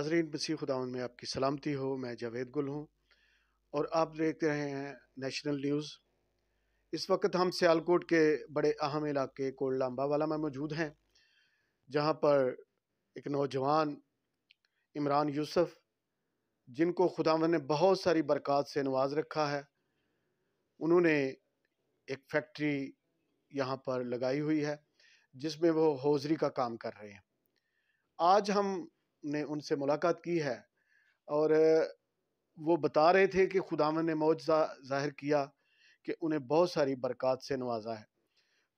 नाजरीन बसी खुदा में आपकी सलामती हो मैं जावेद गुल हूँ और आप देख रहे हैं नेशनल न्यूज़ इस वक्त हम सियालकोट के बड़े अहम इलाके कोल्लाम्बा वाला में मौजूद हैं जहाँ पर एक नौजवान इमरान यूसुफ जिनको खुदावन ने बहुत सारी बरक़ात से नवाज रखा है उन्होंने एक फैक्ट्री यहाँ पर लगाई हुई है जिसमें वो हौजरी का काम कर रहे हैं आज हम ने उनसे मुलाकात की है और वो बता रहे थे कि खुदावन ने मौजा जाहिर किया कि उन्हें बहुत सारी बरक़ात से नवाजा है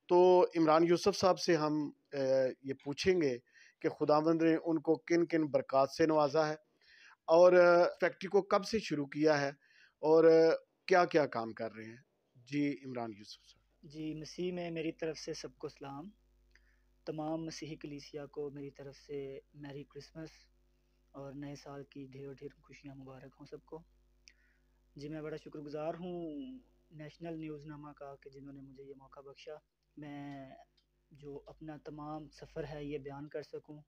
तो इमरान यूसुफ साहब से हम ये पूछेंगे कि खुदावंद ने उनको किन किन बरक़ात से नवाजा है और फैक्ट्री को कब से शुरू किया है और क्या क्या काम कर रहे हैं जी इमरान यूसुफ साहब जी मसीह में मेरी तरफ से सबको सलाम तमाम मसीह कलीसिया को मेरी तरफ़ से मैरी क्रिसमस और नए साल की ढेर ढेर खुशियाँ मुबारक हों सबको जी मैं बड़ा शुक्रगुज़ार हूँ नेशनल न्यूज़ नामा का कि जिन्होंने मुझे ये मौका बख्शा मैं जो अपना तमाम सफ़र है ये बयान कर सकूँ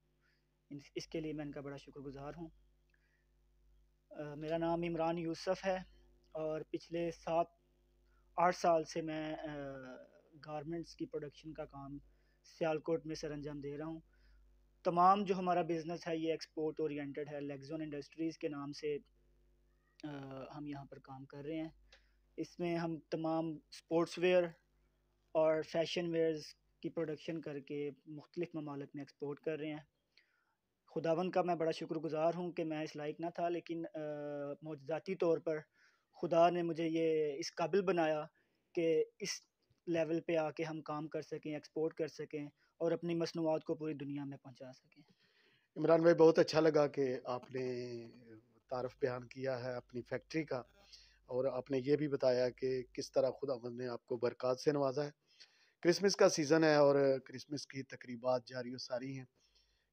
इस, इसके लिए मैं इनका बड़ा शुक्रगुज़ार हूँ मेरा नाम इमरान यूसुफ है और पिछले सात आठ साल से मैं गारमेंट्स की प्रोडक्शन का काम सियालकोट में सर अंजाम दे रहा हूँ तमाम जो हमारा बिज़नेस है ये एक्सपोर्ट ओरिएंटेड है लेगजोन इंडस्ट्रीज़ के नाम से आ, हम यहाँ पर काम कर रहे हैं इसमें हम तमाम स्पोर्ट्स वेयर और फैशन वेयर्स की प्रोडक्शन करके मुख्तलिफ़ ममालक में एक्सपोर्ट कर रहे हैं खुदावन का मैं बड़ा शुक्रगुजार हूँ कि मैं इस लाइक ना था लेकिन मौजाती तौर पर खुदा ने मुझे ये इस काबिल बनाया कि इस लेवल पे आके हम काम कर सकें एक्सपोर्ट कर सकें और अपनी मसनूआत को पूरी दुनिया में पहुंचा सकें इमरान भाई बहुत अच्छा लगा कि आपने तारफ़ बयान किया है अपनी फैक्ट्री का और आपने ये भी बताया कि किस तरह खुदा ने आपको बरक़ात से नवाजा है क्रिसमस का सीज़न है और क्रिसमस की तकरीबा जारी व सारी हैं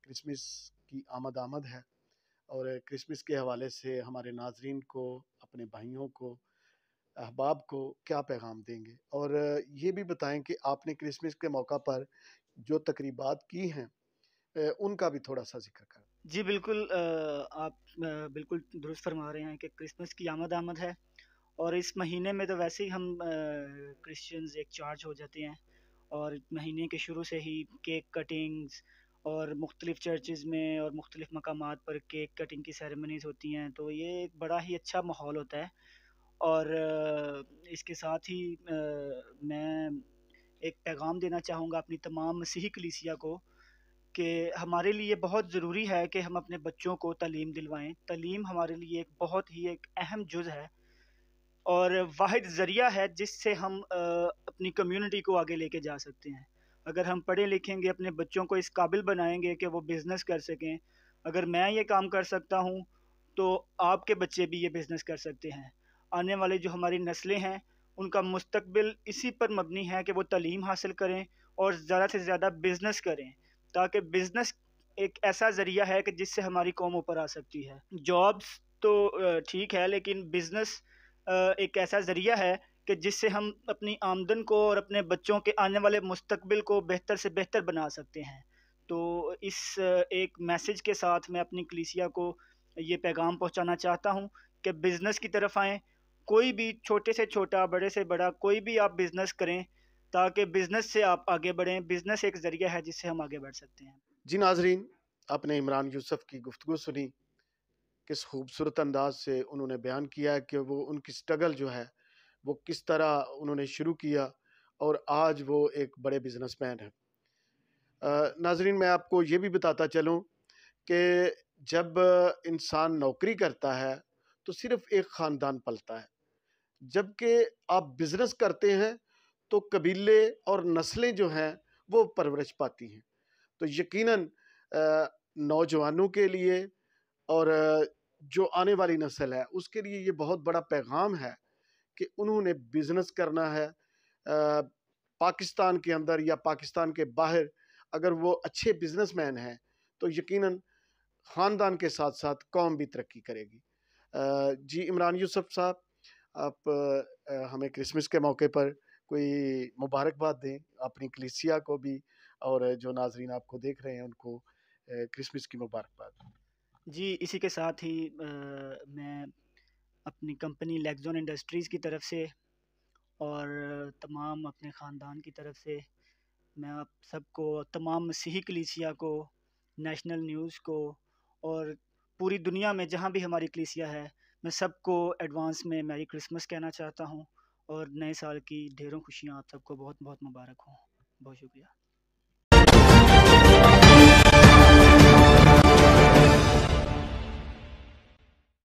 क्रिसमस की आमद आमद है और क्रिसमस के हवाले से हमारे नाजरन को अपने भाइयों को अहबाब को क्या पैगाम देंगे और ये भी बताएं कि आपने क्रिसमस के मौका पर जो तकरीबात की हैं उनका भी थोड़ा सा जिक्र कर जी बिल्कुल आप बिल्कुल दुरुस्त फरमा रहे हैं कि क्रिसमस की आमद आमद है और इस महीने में तो वैसे ही हम क्रिश्चियंस एक चार्ज हो जाते हैं और महीने के शुरू से ही केक कटिंग्स और मुख्तलिफ चर्चेज़ में और मुख्तलिफ मकाम पर केक कटिंग की सेरेमनीज़ होती हैं तो ये एक बड़ा ही अच्छा माहौल होता है और इसके साथ ही मैं एक पैगाम देना चाहूँगा अपनी तमाम मसीह कलीसिया को कि हमारे लिए बहुत ज़रूरी है कि हम अपने बच्चों को तलीम दिलवाएं तलीम हमारे लिए एक बहुत ही एक अहम जुज़ है और वाद ज़रिया है जिससे हम अपनी कम्युनिटी को आगे लेके जा सकते हैं अगर हम पढ़े लिखेंगे अपने बच्चों को इस काबिल बनाएंगे कि वो बिज़नेस कर सकें अगर मैं ये काम कर सकता हूँ तो आपके बच्चे भी ये बिज़नेस कर सकते हैं आने वाले जो हमारी नस्लें हैं उनका मुस्तबिल इसी पर मबनी है कि वो तलीम हासिल करें और ज़्यादा से ज़्यादा बिज़नेस करें ताकि बिज़नेस एक ऐसा ज़रिया है कि जिससे हमारी कौम ऊपर आ सकती है जॉब्स तो ठीक है लेकिन बिज़नेस एक ऐसा ज़रिया है कि जिससे हम अपनी आमदन को और अपने बच्चों के आने वाले मुस्तबिल को बेहतर से बेहतर बना सकते हैं तो इस एक मैसेज के साथ मैं अपनी कलिसिया को ये पैगाम पहुंचाना चाहता हूं कि बिज़नेस की तरफ आएँ कोई भी छोटे से छोटा बड़े से बड़ा कोई भी आप बिज़नेस करें ताकि बिज़नेस से आप आगे बढ़ें बिज़नेस एक ज़रिया है जिससे हम आगे बढ़ सकते हैं जी नाजरीन आपने इमरान यूसुफ की गुफ्तु सुनी किस खूबसूरत अंदाज से उन्होंने बयान किया कि वो उनकी स्ट्रगल जो है वो किस तरह उन्होंने शुरू किया और आज वो एक बड़े बिजनेस मैन हैं नाजरीन मैं आपको ये भी बताता चलूँ कि जब इंसान नौकरी करता है तो सिर्फ़ एक ख़ानदान पलता है जबकि आप बिज़नेस करते हैं तो कबीले और नस्लें जो हैं वो परवरिश पाती हैं तो यकीनन नौजवानों के लिए और जो आने वाली नस्ल है उसके लिए ये बहुत बड़ा पैगाम है कि उन्होंने बिज़नेस करना है आ, पाकिस्तान के अंदर या पाकिस्तान के बाहर अगर वो अच्छे बिजनेसमैन हैं तो यकीनन ख़ानदान के साथ साथ कौम भी तरक्की करेगी आ, जी इमरान यूसुफ साहब आप हमें क्रिसमस के मौके पर कोई मुबारकबाद दें अपनी कलिसिया को भी और जो नाजरीन आपको देख रहे हैं उनको क्रिसमस की मुबारकबाद जी इसी के साथ ही आ, मैं अपनी कंपनी लेगजोन इंडस्ट्रीज़ की तरफ से और तमाम अपने ख़ानदान की तरफ से मैं आप सबको तमाम मसीही कलिसिया को नेशनल न्यूज़ को और पूरी दुनिया में जहाँ भी हमारी कलिसिया है मैं सबको एडवांस में मैरी क्रिसमस कहना चाहता हूँ और नए साल की ढेरों खुशियाँ आप सबको बहुत बहुत मुबारक हों बहुत शुक्रिया